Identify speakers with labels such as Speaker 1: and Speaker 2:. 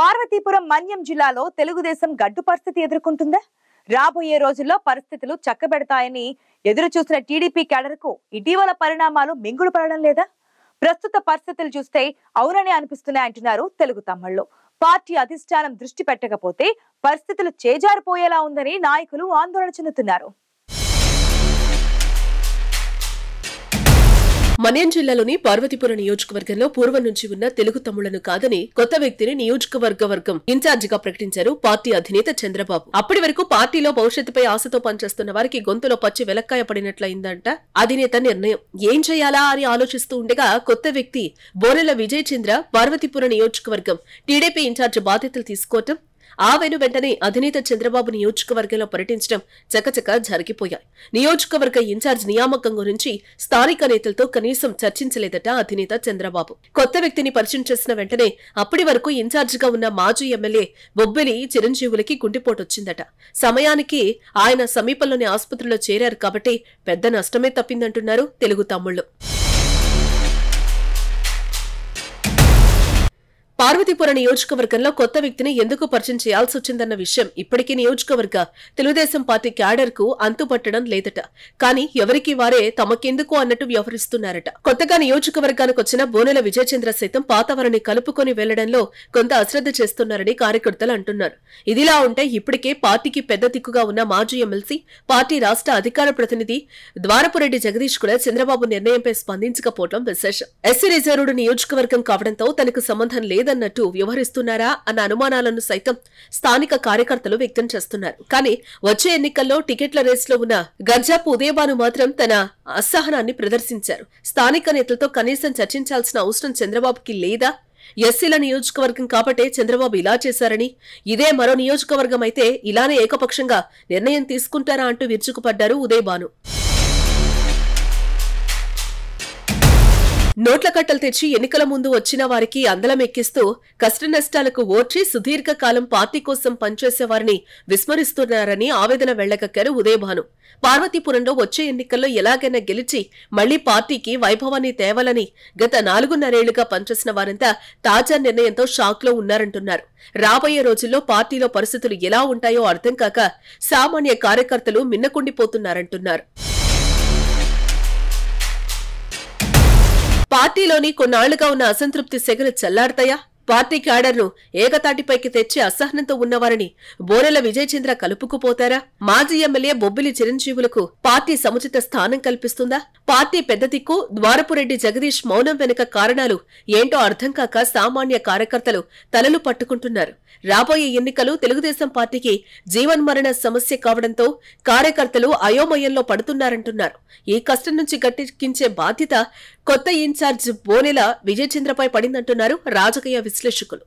Speaker 1: పార్వతీపురం మన్యం జిల్లాలో తెలుగుదేశం గడ్డు పరిస్థితి ఎదుర్కొంటుందా రాబోయే రోజుల్లో పరిస్థితులు చక్కబెడతాయని ఎదురు చూసిన టీడీపీ కేడర్కు ఇటీవల పరిణామాలు మింగుడు పడడం లేదా ప్రస్తుత పరిస్థితులు చూస్తే అవుననే అనిపిస్తున్నాయంటున్నారు తెలుగు తమ్ముళ్ళు పార్టీ అధిష్టానం దృష్టి పెట్టకపోతే పరిస్థితులు చేజారిపోయేలా ఉందని నాయకులు ఆందోళన చెందుతున్నారు
Speaker 2: మన్యం జిల్లాలోని పార్వతీపుర నియోజకవర్గంలో పూర్వం నుంచి ఉన్న తెలుగు తమ్ముళ్లను కాదని కొత్త వ్యక్తిని నియోజకవర్గ వర్గం ఇన్ఛార్జిగా ప్రకటించారు పార్టీ అధినేత చంద్రబాబు అప్పటి వరకు పార్టీలో భవిష్యత్తుపై ఆశతో పనిచేస్తున్న వారికి గొంతులో పచ్చి వెలక్కాయ పడినట్లయిందంట అధినేత నిర్ణయం ఏం చేయాలా అని ఆలోచిస్తూ ఉండగా కొత్త వ్యక్తి బోరెల చంద్ర పార్వతీపుర నియోజకవర్గం టీడీపీ ఇన్ఛార్జి బాధ్యతలు తీసుకోవటం ఆ వెను వెంటనే అధినేత చంద్రబాబు నియోజకవర్గంలో పర్యటించడం చకచక జరిగిపోయాయి నియోజకవర్గ ఇన్ఛార్జ్ నియామకం గురించి స్థానిక నేతలతో కనీసం చర్చించలేదట అధినేత చంద్రబాబు కొత్త వ్యక్తిని పరిచయం చేసిన వెంటనే అప్పటి వరకు గా ఉన్న మాజీ ఎమ్మెల్యే బొబ్బిలి చిరంజీవులకి గుండిపోటొచ్చిందట సమయానికి ఆయన సమీపంలోని ఆసుపత్రిలో చేరారు కాబట్టి పెద్ద నష్టమే తప్పిందంటున్నారు తెలుగు తమ్ముళ్ళు పార్వతీపుర నియోజకవర్గంలో కొత్త వ్యక్తిని ఎందుకు పరిచయం చేయాల్సి వచ్చిందన్న విషయం ఇప్పటికీ నియోజకవర్గ తెలుగుదేశం పార్టీ క్యాడర్ కు అంతుపట్టడం లేదట కానీ ఎవరికి వారే తమకెందుకు అన్నట్టు వ్యవహరిస్తున్నారట కొత్తగా నియోజకవర్గానికి వచ్చిన బోనెల విజయచంద్ర సైతం పాతవరని కలుపుకొని వెళ్లడంలో కొంత అశ్రద్ధ చేస్తున్నారని కార్యకర్తలు అంటున్నారు ఇదిలా ఉంటే ఇప్పటికే పార్టీకి పెద్ద దిక్కుగా ఉన్న మాజీ ఎమ్మెల్సీ పార్టీ రాష్ట్ర అధికార ప్రతినిధి ద్వారపురెడ్డి జగదీష్ కూడా చంద్రబాబు నిర్ణయంపై స్పందించకపోవడం విశేషం ఎస్సీ రిజర్వ్డ్ నియోజకవర్గం కావడంతో తనకు సంబంధం లేదు లేదన్నట్టు వ్యవహరిస్తున్నారా అన్న అనుమానాలను సైతం స్థానిక కార్యకర్తలు వ్యక్తం చేస్తున్నారు కానీ వచ్చే ఎన్నికల్లో టికెట్ల రేసులో ఉన్న గంజాపు ఉదయబాను మాత్రం తన అసహనాన్ని ప్రదర్శించారు స్థానిక నేతలతో కనీసం చర్చించాల్సిన అవసరం చంద్రబాబుకి లేదా ఎస్సీల నియోజకవర్గం కాబట్టే చంద్రబాబు ఇలా చేశారని ఇదే మరో నియోజకవర్గం అయితే ఇలానే ఏకపక్షంగా నిర్ణయం తీసుకుంటారా అంటూ విరుచుకుపడ్డారు ఉదయబాను నోట్ల కట్టలు తెచ్చి ఎన్నికల ముందు వచ్చిన వారికి అందలం ఎక్కిస్తూ కష్టనష్టాలకు ఓర్చి సుదీర్ఘకాలం పార్టీ కోసం పనిచేసేవారిని విస్మరిస్తున్నారని ఆవేదన వెళ్లకక్కారు ఉదయభాను పార్వతీపురంలో వచ్చే ఎన్నికల్లో ఎలాగైనా గెలిచి మళ్లీ పార్టీకి వైభవాన్ని తేవాలని గత నాలుగున్నరేళ్లుగా పనిచేసిన వారంతా తాజా నిర్ణయంతో షాక్లో ఉన్నారంటున్నారు రాబోయే రోజుల్లో పార్టీలో పరిస్థితులు ఎలా ఉంటాయో అర్థం కాక సామాన్య కార్యకర్తలు మిన్నకుండిపోతున్నారంటున్నారు పార్టీలోని కొన్నాళ్లుగా ఉన్న అసంతృప్తి సెగలు చల్లాడతాయా పార్టీ క్యాడర్ను ఏకతాటిపైకి తెచ్చి అసహనంతో ఉన్నవారని బోరెల విజయచంద్ర కలుపుకుపోతారా మాజీ ఎమ్మెల్యే బొబ్బిలి చిరంజీవులకు పార్టీ సముచిత స్థానం కల్పిస్తుందా పార్టీ పెద్ద దిక్కు ద్వారపురెడ్డి జగదీష్ మౌనం వెనుక కారణాలు ఏంటో అర్థం కాక సామాన్య కార్యకర్తలు తలలు పట్టుకుంటున్నారు రాబోయే ఎన్నికలు తెలుగుదేశం పార్టీకి జీవన్మరణ సమస్య కావడంతో కార్యకర్తలు అయోమయంలో పడుతున్నారంటున్నారు ఈ కష్టం నుంచి గట్టెక్కించే బాధ్యత కొత్త ఇన్ఛార్జ్ బోనెల విజయచంద్రపై పడిందంటున్నారు రాజకీయ విశ్లేషకులు